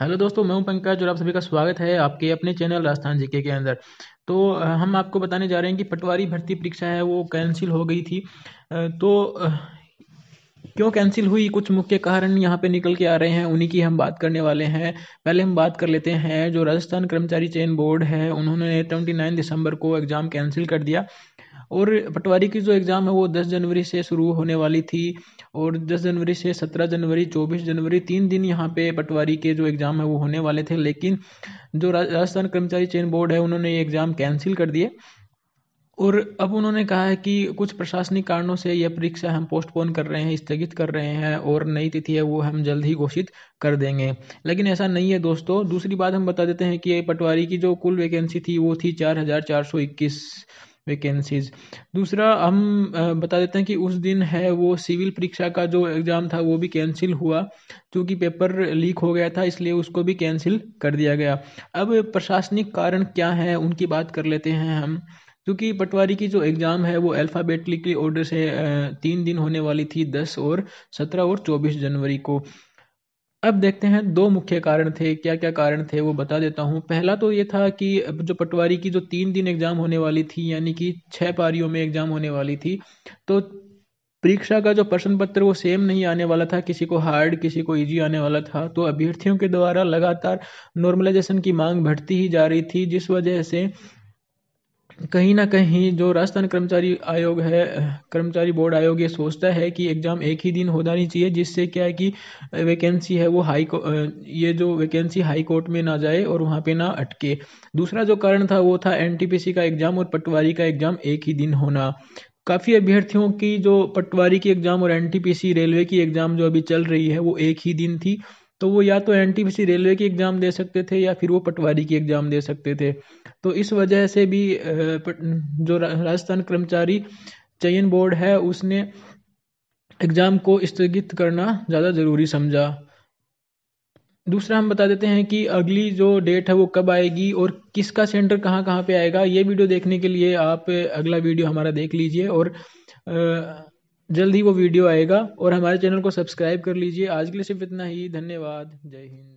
hello दोस्तों मैं हूं पंकज और आप सभी का स्वागत है आपके अपने चैनल राजस्थान जीके के अंदर तो हम आपको बताने जा रहे हैं कि पटवारी भर्ती परीक्षा है वो कैंसिल हो गई थी तो क्यों कैंसिल हुई कुछ मुख्य कारण यहाँ पे निकल के आ रहे हैं उन्हीं की हम बात करने वाले हैं पहले हम बात कर लेते हैं जो राजस्थान कर्मचारी चयन बोर्ड है उन्होंने ट्वेंटी दिसंबर को एग्ज़ाम कैंसिल कर दिया और पटवारी की जो एग्ज़ाम है वो दस जनवरी से शुरू होने वाली थी और दस जनवरी से सत्रह जनवरी चौबीस जनवरी तीन दिन यहाँ पे पटवारी के जो एग्ज़ाम है वो होने वाले थे लेकिन जो राजस्थान कर्मचारी चयन बोर्ड है उन्होंने ये एग्ज़ाम कैंसिल कर दिए और अब उन्होंने कहा है कि कुछ प्रशासनिक कारणों से यह परीक्षा हम पोस्टपोन कर रहे हैं स्थगित कर रहे हैं और नई तिथि है वो हम जल्द ही घोषित कर देंगे लेकिन ऐसा नहीं है दोस्तों दूसरी बात हम बता देते हैं कि पटवारी की जो कुल वैकेंसी थी वो थी चार हज़ार चार सौ इक्कीस वैकेंसीज दूसरा हम बता देते हैं कि उस दिन है वो सिविल परीक्षा का जो एग्ज़ाम था वो भी कैंसिल हुआ क्योंकि पेपर लीक हो गया था इसलिए उसको भी कैंसिल कर दिया गया अब प्रशासनिक कारण क्या है उनकी बात कर लेते हैं हम क्योंकि पटवारी की जो एग्ज़ाम है वो अल्फ़ाबेटिकली ऑर्डर से तीन दिन होने वाली थी दस और सत्रह और चौबीस जनवरी को अब देखते हैं दो मुख्य कारण थे क्या क्या कारण थे वो बता देता हूँ पहला तो ये था कि जो पटवारी की जो तीन दिन एग्ज़ाम होने वाली थी यानी कि छह पारियों में एग्ज़ाम होने वाली थी तो परीक्षा का जो प्रश्न पत्र वो सेम नहीं आने वाला था किसी को हार्ड किसी को इजी आने वाला था तो अभ्यर्थियों के द्वारा लगातार नॉर्मलाइजेशन की मांग बढ़ती ही जा रही थी जिस वजह से कहीं ना कहीं जो राजस्थान कर्मचारी आयोग है कर्मचारी बोर्ड आयोग ये सोचता है कि एग्ज़ाम एक ही दिन होना नहीं चाहिए जिससे क्या है कि वैकेंसी है वो हाई ये जो वैकेंसी हाई कोर्ट में ना जाए और वहाँ पे ना अटके दूसरा जो कारण था वो था एनटीपीसी का एग्ज़ाम और पटवारी का एग्ज़ाम एक ही दिन होना काफ़ी अभ्यर्थियों की जो पटवारी की एग्ज़ाम और एन रेलवे की एग्ज़ाम जो अभी चल रही है वो एक ही दिन थी तो वो या तो एन रेलवे की एग्ज़ाम दे सकते थे या फिर वो पटवारी की एग्ज़ाम दे सकते थे तो इस वजह से भी जो राजस्थान कर्मचारी चयन बोर्ड है उसने एग्ज़ाम को स्थगित करना ज़्यादा ज़रूरी समझा दूसरा हम बता देते हैं कि अगली जो डेट है वो कब आएगी और किसका सेंटर कहाँ कहाँ पे आएगा ये वीडियो देखने के लिए आप अगला वीडियो हमारा देख लीजिए और आ, जल्द ही वो वीडियो आएगा और हमारे चैनल को सब्सक्राइब कर लीजिए आज के लिए सिर्फ इतना ही धन्यवाद जय हिंद